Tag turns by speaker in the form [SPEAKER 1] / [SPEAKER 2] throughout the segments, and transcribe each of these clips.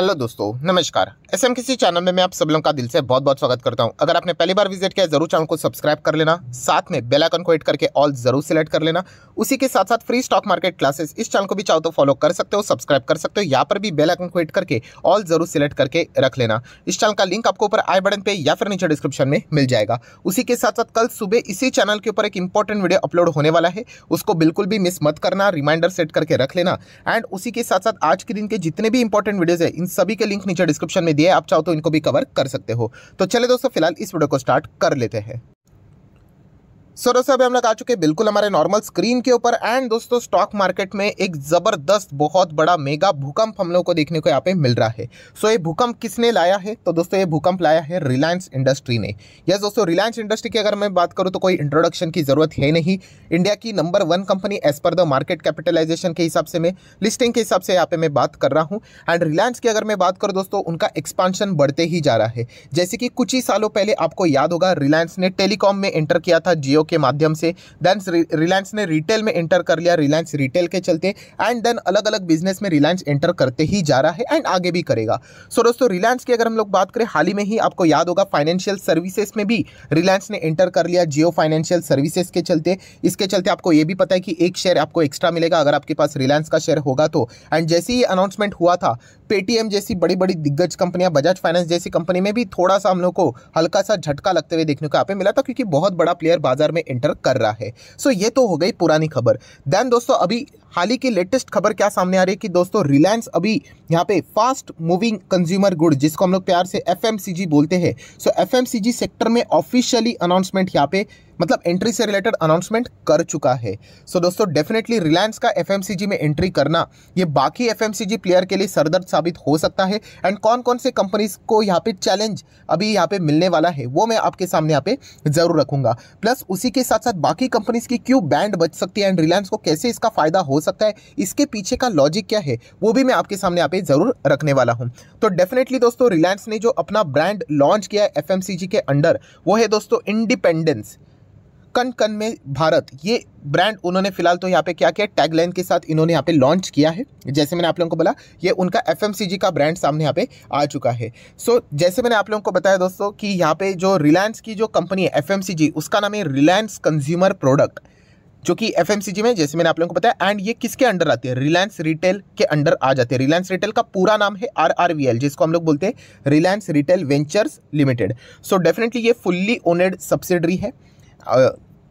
[SPEAKER 1] Hello दोस्तों नमस्कार S M किसी चैनल में मैं आप सब लोगों का दिल से बहुत बहुत स्वागत करता हूं अगर आपने पहली बार विजिट किया जरूर चैनल को सब्सक्राइब कर लेना साथ में बेल आइकन को हिट करके ऑल जरूर सेलेक्ट कर लेना उसी के साथ साथ फ्री स्टॉक मार्केट क्लासेस इस चैनल को भी चाहो तो फॉलो कर सकते हो सब्सक्राइब कर सकते हो यहाँ पर भी बेल आइकन को हिट करके ऑल जरूर सिलेक्ट करके रख लेना इस चैनल का लिंक आपको ऊपर आई बटन पर या फिर नीचे डिस्क्रिप्शन में मिल जाएगा उसी के साथ साथ कल सुबह इसी चैनल के ऊपर एक इंपॉर्टेंट वीडियो अपलोड होने वाला है उसको बिल्कुल भी मिस मत करना रिमाइंडर सेट करके रख लेना एंड उसी के साथ साथ आज के दिन के जितने भी इंपॉर्टेंट वीडियोज है सभी के लिंक नीचे डिस्क्रिप्शन में दिए आप चाहो तो इनको भी कवर कर सकते हो तो चले दोस्तों फिलहाल इस वीडियो को स्टार्ट कर लेते हैं सो दोस्तों अभी हम लोग आ चुके हैं बिल्कुल हमारे नॉर्मल स्क्रीन के ऊपर एंड दोस्तों स्टॉक मार्केट में एक ज़बरदस्त बहुत बड़ा मेगा भूकंप हम लोग को देखने को यहाँ पे मिल रहा है सो so, ये भूकंप किसने लाया है तो दोस्तों ये भूकंप लाया है रिलायंस इंडस्ट्री ने यस दोस्तों रिलायंस इंडस्ट्री की अगर मैं बात करूँ तो कोई इंट्रोडक्शन की ज़रूरत है नहीं इंडिया की number one company as per the market capitalization के हिसाब से मैं लिस्टिंग के हिसाब से यहाँ पे मैं बात कर रहा हूँ एंड रिलायंस की अगर मैं बात करूँ दोस्तों उनका एक्सपांशन बढ़ते ही जा रहा है जैसे कि कुछ ही सालों पहले आपको याद होगा रिलायंस ने टेलीकॉम में एंटर किया था जियो के माध्यम से देन रिलायंस ने रिटेल में एंटर कर लिया रिलायंस रिटेल के चलते एंड देन अलग अलग बिजनेस में रिलायंस एंटर करते ही जा रहा है एंड आगे भी करेगा सो so, दोस्तों रिलायंस की अगर हम लोग बात करें हाल ही में ही आपको याद होगा फाइनेंशियल सर्विसेज में भी रिलायंस ने एंटर कर लिया जियो फाइनेंशियल सर्विसेज के चलते इसके चलते आपको यह भी पता है कि एक शेयर आपको एक्स्ट्रा मिलेगा अगर आपके पास रिलायंस का शेयर होगा तो एंड जैसे ही अनाउंसमेंट हुआ था पेटीएम जैसी बड़ी बड़ी दिग्गज कंपनियां बजाज फाइनेंस जैसी कंपनी में भी थोड़ा सा हम लोग को हल्का सा झटका लगते हुए देखने को यहाँ पे मिला था क्योंकि बहुत बड़ा प्लेयर बाजार में में एंटर कर रहा है सो ये तो हो गई पुरानी खबर देन दोस्तों अभी हाल ही की लेटेस्ट खबर क्या सामने आ रही है कि दोस्तों रिलायंस अभी यहाँ पे फास्ट मूविंग कंज्यूमर गुड जिसको हम लोग प्यार से एफएमसीजी बोलते हैं सो एफएमसीजी सेक्टर में ऑफिशियली अनाउंसमेंट यहाँ पे मतलब एंट्री से रिलेटेड अनाउंसमेंट कर चुका है सो so, दोस्तों डेफिनेटली रिलायंस का एफ में एंट्री करना ये बाकी एफ प्लेयर के लिए सरदर्द साबित हो सकता है एंड कौन कौन से कंपनीज को यहाँ पे चैलेंज अभी यहाँ पे मिलने वाला है वो मैं आपके सामने यहाँ पे जरूर रखूंगा प्लस उसी के साथ साथ बाकी कंपनीज की क्यों बैंड बच सकती है एंड रिलायंस को कैसे इसका फायदा हो सकता है इसके पीछे का लॉजिक क्या है वो भी मैं आपके सामने यहाँ पे जरूर रखने वाला हूँ तो डेफिनेटली दोस्तों रिलायंस ने जो अपना ब्रांड लॉन्च किया है एफ के अंडर वो है दोस्तों इंडिपेंडेंस कन कन में भारत ये ब्रांड उन्होंने फिलहाल तो यहाँ पे क्या किया टैगलाइन के साथ इन्होंने यहाँ पे लॉन्च किया है जैसे मैंने आप लोगों को बोला ये उनका एफ का ब्रांड सामने यहाँ पे आ चुका है सो so, जैसे मैंने आप लोगों को बताया दोस्तों कि यहाँ पे जो रिलायंस की जो कंपनी है एफ उसका नाम है रिलायंस कंज्यूमर प्रोडक्ट जो कि एफ में जैसे मैंने आप लोगों को बताया एंड ये किसके अंडर आती है रिलायंस रिटेल के अंडर आ जाते हैं रिलायंस रिटेल का पूरा नाम है आर आर वी एल जिसको हम लोग बोलते हैं Reliance retail ventures limited so definitely ये फुल्ली ओनेड सब्सिडरी है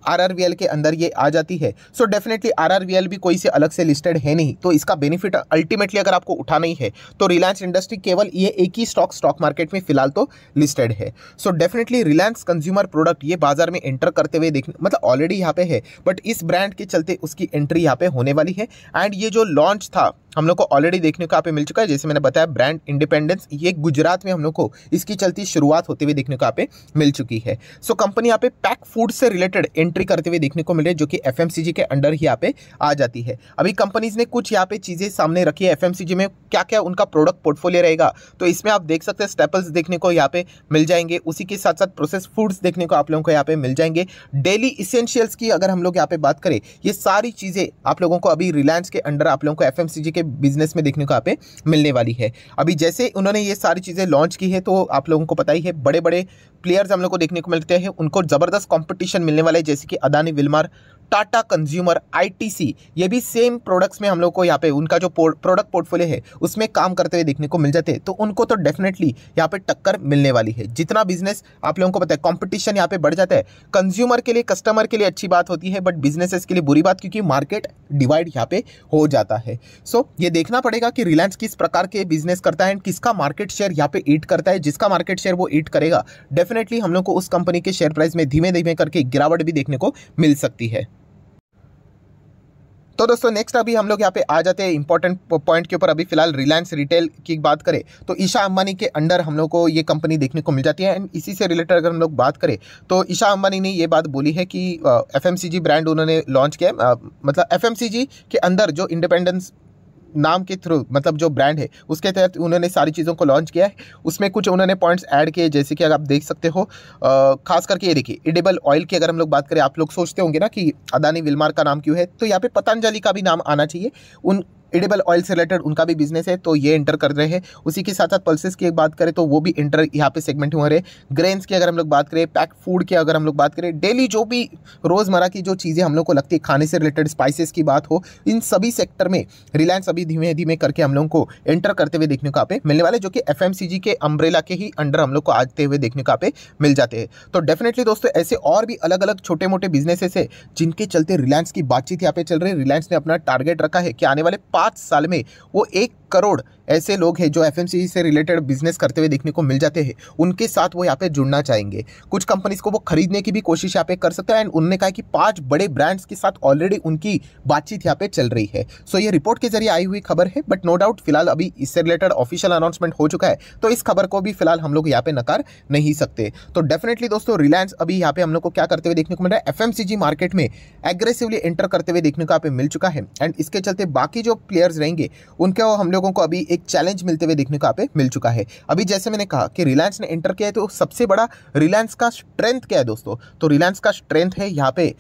[SPEAKER 1] आरआरवीएल के अंदर ये आ जाती है सो डेफिनेटली आरआरवीएल भी कोई से अलग से लिस्टेड है नहीं तो इसका बेनिफिट अल्टीमेटली अगर आपको उठाना ही है तो रिलायंस इंडस्ट्री केवल ये एक ही स्टॉक स्टॉक मार्केट में फिलहाल तो लिस्टेड है so definitely Reliance consumer product ये बाजार में एंटर करते हुए देखने मतलब ऑलरेडी यहाँ पे है बट इस ब्रांड के चलते उसकी एंट्री यहाँ पे होने वाली है एंड ये जो लॉन्च था हम लोग को ऑलरेडी देखने को यहाँ पे मिल चुका है जैसे मैंने बताया ब्रांड इंडिपेंडेंस ये गुजरात में हम लोग को इसकी चलती शुरुआत होते हुए देखने को यहाँ पे मिल चुकी है सो कंपनी यहाँ पे पैक फूड से रिलेटेड एंट्री करते हुए देखने को मिल रही है जो कि एफ के अंडर ही यहाँ पे आ जाती है अभी कंपनीज ने कुछ यहाँ पे चीज़ें सामने रखी है एफ में क्या क्या उनका प्रोडक्ट पोर्टफोलियो रहेगा तो इसमें आप देख सकते हैं स्टेपल्स देखने को यहाँ पे मिल जाएंगे उसी के साथ साथ प्रोसेस फूड्स देखने को आप लोगों को यहाँ पे मिल जाएंगे डेली इसेंशियल्स की अगर हम लोग यहाँ पे बात करें ये सारी चीज़ें आप लोगों को अभी रिलायंस के अंडर आप लोगों को एफ के बिजनेस में देखने को आप मिलने वाली है अभी जैसे उन्होंने ये सारी चीज़ें लॉन्च की है तो आप लोगों को पता ही है बड़े बड़े प्लेयर्स हम लोग को देखने को मिलते हैं उनको ज़बरदस्त कॉम्पिटिशन मिलने वाला है जैसे कि Adani Wilmar Tata consumer ITC ये भी सेम प्रोडक्ट्स में हम लोग को यहाँ पे उनका जो प्रोडक्ट पोर्टफोलियो है उसमें काम करते हुए देखने को मिल जाते हैं तो उनको तो डेफिनेटली यहाँ पे टक्कर मिलने वाली है जितना बिजनेस आप लोगों को पता है कॉम्पिटिशन यहाँ पे बढ़ जाता है कंज्यूमर के लिए कस्टमर के लिए अच्छी बात होती है बट बिजनेसेस के लिए बुरी बात क्योंकि मार्केट डिवाइड यहाँ पे हो जाता है सो so, ये देखना पड़ेगा कि रिलायंस किस प्रकार के बिजनेस करता है एंड किसका मार्केट शेयर यहाँ पे ईट करता है जिसका मार्केट शेयर वो ईट करेगा डेफिनेटली हम लोग को उस कंपनी के शेयर प्राइस में धीमे धीमे करके गिरावट भी देखने को मिल सकती है तो दोस्तों नेक्स्ट अभी हम लोग यहाँ पे आ जाते हैं इंपॉर्टेंट पॉइंट के ऊपर अभी फिलहाल रिलायंस रिटेल की बात करें तो ईशा अंबानी के अंडर हम लोग को ये कंपनी देखने को मिल जाती है एंड इसी से रिलेटेड अगर हम लोग बात करें तो ईशा अंबानी ने ये बात बोली है कि एफ ब्रांड उन्होंने लॉन्च किया मतलब एफ के अंदर जो इंडिपेंडेंस नाम के थ्रू मतलब जो ब्रांड है उसके तहत उन्होंने सारी चीज़ों को लॉन्च किया है उसमें कुछ उन्होंने पॉइंट्स ऐड किए जैसे कि अगर आप देख सकते हो खास करके ये देखिए इडेबल ऑयल की अगर हम लोग बात करें आप लोग सोचते होंगे ना कि अदानी विलमार का नाम क्यों है तो यहाँ पे पतंजलि का भी नाम आना चाहिए उन एडिबल ऑयल से रिलेटेड उनका भी बिजनेस है तो ये इंटर कर रहे हैं उसी के साथ साथ पल्सेस की एक बात करें तो वो भी इंटर यहाँ पे सेगमेंट हुआ रहे ग्रेन्स की अगर हम लोग बात करें पैक फूड की अगर हम लोग बात करें डेली जो भी रोज़मर्रा की जो चीज़ें हम लोग को लगती है खाने से रिलेटेड स्पाइसेस की बात हो इन सभी सेक्टर में रिलायंस अभी धीमे धीमे करके हम लोग को एंटर करते हुए देखने को आप मिलने वाले जो कि एफ के अम्ब्रेला के ही अंडर हम लोग को आते हुए देखने को आप मिल जाते हैं तो डेफिनेटली दोस्तों ऐसे और भी अलग अलग छोटे मोटे बिजनेसेस है जिनके चलते रिलायंस की बातचीत यहाँ पे चल रही है रिलायंस ने अपना टारगेट रखा है कि आने वाले पाँच साल में वो एक करोड़ ऐसे लोग हैं जो एफ से रिलेटेड बिजनेस करते हुए देखने को मिल जाते हैं उनके साथ वो यहाँ पे जुड़ना चाहेंगे कुछ कंपनीज को वो खरीदने की भी कोशिश यहाँ पे कर सकते हैं एंड उन्होंने कहा कि पांच बड़े ब्रांड्स के साथ ऑलरेडी उनकी बातचीत यहाँ पे चल रही है सो so, ये रिपोर्ट के जरिए आई हुई खबर है बट नो डाउट फिलहाल अभी इससे रिलेटेड ऑफिशियल अनाउंसमेंट हो चुका है तो इस खबर को भी फिलहाल हम लोग यहाँ पे नकार नहीं सकते तो डेफिनेटली दोस्तों रिलायंस अभी यहाँ पे हम लोग को क्या करते हुए देखने को मिल रहा है एफ मार्केट में एग्रेसिवली एंटर करते हुए देखने को यहाँ पे मिल चुका है एंड इसके चलते बाकी जो प्लेयर्स रहेंगे उनके हम लोग लोगों को अभी एक चैलेंज मिलते हुए देखने को यहाँ पे मिल चुका है अभी जैसे मैंने कहा कि रिलायंस ने एंटर किया है तो सबसे बड़ा रिलायंस का स्ट्रेंथ क्या है दोस्तों तो रिलायंस का स्ट्रेंथ है यहाँ पे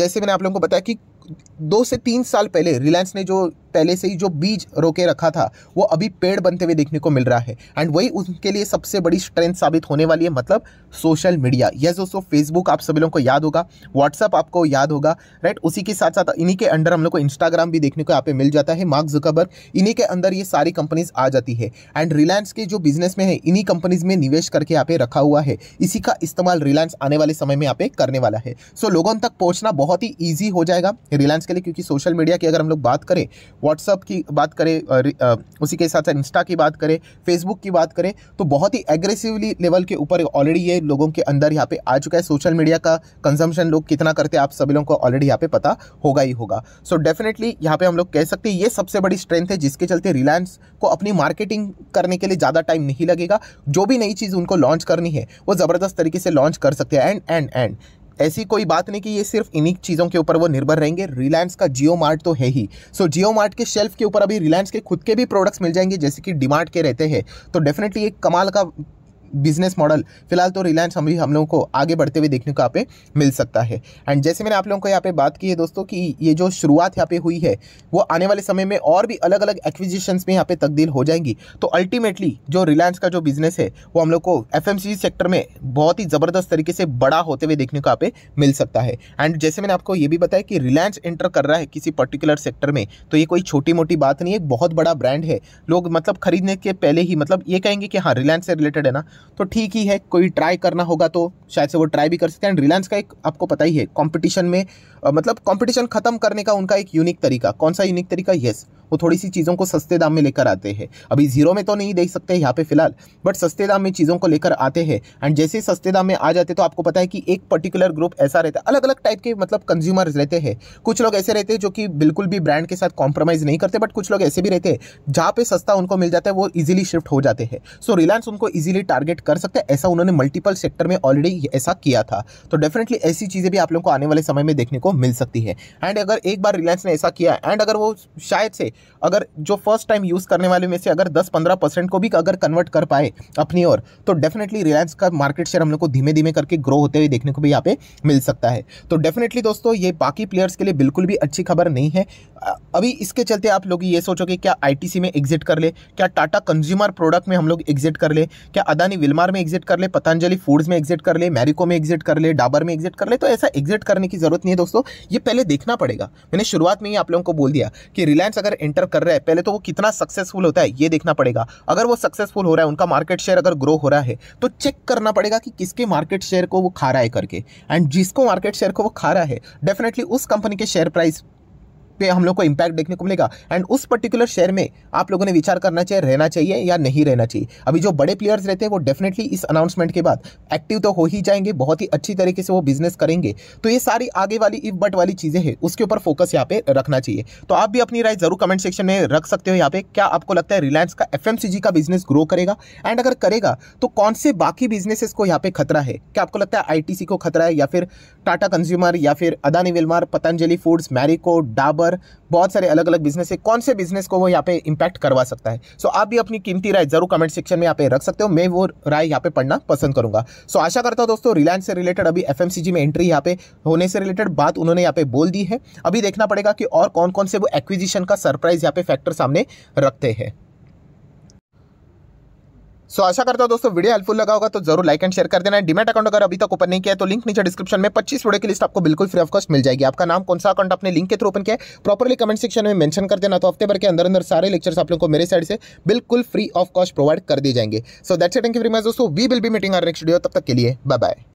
[SPEAKER 1] जैसे मैंने आप लोगों को बताया कि दो से तीन साल पहले रिलायंस ने जो पहले से ही जो बीज रोके रखा था वो अभी पेड़ बनते हुए देखने को मिल रहा है एंड वही उनके लिए सबसे बड़ी स्ट्रेंथ साबित होने वाली है मतलब सोशल मीडिया यस दोस्तों फेसबुक आप सभी लोगों को याद होगा व्हाट्सअप आपको याद होगा राइट उसी के साथ साथ इन्हीं के अंडर हम लोग को इंस्टाग्राम भी देखने को यहाँ पे मिल जाता है मार्क जुकबर इन्हीं के अंदर ये सारी कंपनीज आ जाती है एंड रिलायंस के जो बिजनेस में है इन्हीं कंपनीज में निवेश करके यहाँ पे रखा हुआ है इसी का इस्तेमाल रिलायंस आने वाले समय में यहाँ पे करने वाला है सो लोगों तक पहुँचना बहुत ही ईजी हो जाएगा रिलायंस के लिए क्योंकि सोशल मीडिया की अगर हम लोग बात करें व्हाट्सअप की बात करें उसी के साथ साथ इंस्टा की बात करें फेसबुक की बात करें तो बहुत ही एग्रेसिवली लेवल के ऊपर ऑलरेडी ये लोगों के अंदर यहाँ पे आ चुका है सोशल मीडिया का कंजम्पशन लोग कितना करते आप सभी लोगों को ऑलरेडी यहाँ पे पता होगा ही होगा सो डेफिनेटली यहाँ पे हम लोग कह सकते हैं ये सबसे बड़ी स्ट्रेंथ है जिसके चलते रिलायंस को अपनी मार्केटिंग करने के लिए ज़्यादा टाइम नहीं लगेगा जो भी नई चीज़ उनको लॉन्च करनी है वो ज़बरदस्त तरीके से लॉन्च कर सकते हैं एंड एंड एंड ऐसी कोई बात नहीं कि ये सिर्फ इन्हीं चीज़ों के ऊपर वो निर्भर रहेंगे रिलायंस का जियो मार्ट तो है ही सो जियो मार्ट के शेल्फ के ऊपर अभी रिलायंस के खुद के भी प्रोडक्ट्स मिल जाएंगे जैसे कि डिमार्ट के रहते हैं तो डेफिनेटली एक कमाल का बिजनेस मॉडल फिलहाल तो रिलायंस हम भी हम लोगों को आगे बढ़ते हुए देखने को यहाँ पे मिल सकता है एंड जैसे मैंने आप लोगों को यहाँ पे बात की है दोस्तों कि ये जो शुरुआत यहाँ पे हुई है वो आने वाले समय में और भी अलग अलग एक्विजिशन में यहाँ पे तब्दील हो जाएंगी तो अल्टीमेटली जो रिलायंस का जो बिजनेस है वो हम लोग को एफ सेक्टर में बहुत ही ज़बरदस्त तरीके से बड़ा होते हुए देखने को यहाँ पे मिल सकता है एंड जैसे मैंने आपको ये भी बताया कि रिलायंस एंटर कर रहा है किसी पर्टिकुलर सेक्टर में तो ये कोई छोटी मोटी बात नहीं है बहुत बड़ा ब्रांड है लोग मतलब खरीदने के पहले ही मतलब ये कहेंगे कि हाँ रिलायंस से रिलेटेड है ना तो ठीक ही है कोई ट्राई करना होगा तो शायद से वो ट्राई भी कर सकते हैं रिलायंस का एक आपको पता ही है कॉम्पिटिशन में मतलब कॉम्पिटिशन खत्म करने का उनका एक यूनिक तरीका कौन सा यूनिक तरीका येस yes. वो थोड़ी सी चीज़ों को सस्ते दाम में लेकर आते हैं अभी जीरो में तो नहीं देख सकते यहाँ पे फिलहाल बट सस्ते दाम में चीज़ों को लेकर आते हैं एंड जैसे सस्ते दाम में आ जाते तो आपको पता है कि एक पर्टिकुलर ग्रुप ऐसा रहता है अलग अलग टाइप के मतलब कंज्यूमर्स रहते हैं कुछ लोग ऐसे रहते हैं जो कि बिल्कुल भी ब्रांड के साथ कॉम्प्रोमाइज़ नहीं करते बट कुछ लोग ऐसे भी रहते हैं जहाँ पे सस्ता उनको मिल जाता है वो ईजिली शिफ्ट हो जाते हैं सो रिलायंस उनको ईजिली टारगेट कर सकते हैं ऐसा उन्होंने मल्टीपल सेक्टर में ऑलरेडी ऐसा किया था तो डेफिनेटली ऐसी चीज़ें भी आप लोगों को आने वाले समय में देखने को मिल सकती है एंड अगर एक बार रिलायंस ने ऐसा किया एंड अगर वो शायद से अगर जो फर्स्ट टाइम यूज़ करने वाले में से अगर 10-15 परसेंट को भी अगर कन्वर्ट कर पाए अपनी ओर तो डेफिनेटली रिलायंस का मार्केट शेयर हम लोग को धीमे धीमे करके ग्रो होते हुए देखने को भी यहाँ पे मिल सकता है तो डेफिनेटली दोस्तों ये बाकी प्लेयर्स के लिए बिल्कुल भी अच्छी खबर नहीं है अभी इसके चलते आप लोग ये सोचोगे क्या आई में एग्जिट कर ले क्या टाटा कंज्यूमर प्रोडक्ट में हम लोग एग्जिट कर ले क्या अदानी विलमार में एग्जिट कर ले पतंजलि फूड्स में एग्जिट कर ले मैरिको में एग्जिट कर ले डाबर में एग्जिट कर ले तो ऐसा एग्जिट करने की जरूरत नहीं है दोस्तों ये पहले देखना पड़ेगा मैंने शुरुआत में ही आप लोगों को बोल दिया कि रिलायंस अगर एंटर कर रहा है पहले तो वो कितना सक्सेसफुल होता है ये देखना पड़ेगा अगर वो सक्सेसफुल हो रहा है उनका मार्केट शेयर अगर ग्रो हो रहा है तो चेक करना पड़ेगा कि किसके मार्केट शेयर को वो खा रहा है करके एंड जिसको मार्केट शेयर को वो खा रहा है डेफिनेटली उस कंपनी के शेयर प्राइस पे हम लोग को इम्पैक्ट देखने को मिलेगा एंड उस पर्टिकुलर शेयर में आप लोगों ने विचार करना चाहिए रहना चाहिए या नहीं रहना चाहिए अभी जो बड़े प्लेयर्स रहते हैं वो डेफिनेटली इस अनाउंसमेंट के बाद एक्टिव तो हो ही जाएंगे बहुत ही अच्छी तरीके से वो बिजनेस करेंगे तो ये सारी आगे वाली इफ बट वाली चीज़ें हैं उसके ऊपर फोकस यहाँ पे रखना चाहिए तो आप भी अपनी राय जरूर कमेंट सेक्शन में रख सकते हो यहाँ पे क्या आपको लगता है रिलायंस का एफ का बिजनेस ग्रो करेगा एंड अगर करेगा तो कौन से बाकी बिजनेसेस को यहाँ पे खतरा है क्या आपको लगता है आई को खतरा है या फिर टाटा कंज्यूमर या फिर अदानी विलमार पतंजलि फूड्स मैरिको डाबर पर बहुत सारे अलग अलग बिजनेस है कौन से बिजनेस को वो यहाँ पे इम्पैक्ट करवा सकता है सो आप भी अपनी कीमती राय जरूर कमेंट सेक्शन में यहाँ पे रख सकते हो मैं वो राय यहाँ पे पढ़ना पसंद करूँगा सो आशा करता हूँ दोस्तों रिलायंस से रिलेटेड अभी एफ में एंट्री यहाँ पे होने से रिलेटेड बात उन्होंने यहाँ पे बोल दी है अभी देखना पड़ेगा कि और कौन कौन से वो एक्विजिशन का सरप्राइज यहाँ पे फैक्टर सामने रखते हैं सो so, आशा करता हूँ दोस्तों वीडियो हेल्पफुल लगा होगा तो जरूर लाइक एंड शेयर कर देना डिमेट अकाउंट अगर अभी तक ओपन नहीं किया तो लिंक नीचे डिस्क्रिप्शन में 25 वीडियो की लिस्ट आपको बिल्कुल फ्री ऑफ कॉस्ट मिल जाएगी आपका नाम कौन सा अकाउंट आपने लिंक के थ्रू ओपन किया प्रॉपरली कमेंट सेक्शन में मैंशन कर देना तो हफ्ते भर के अंदर अंदर सारे लेक्चर्स आप लोग को मेरे साइड से बिल्कुल फ्री ऑफ कॉस्ट प्रोवाइड कर दिए जाएंगे so that's thank you very much दोस्तों we will be meeting our next video तब तक के लिए बाय बाय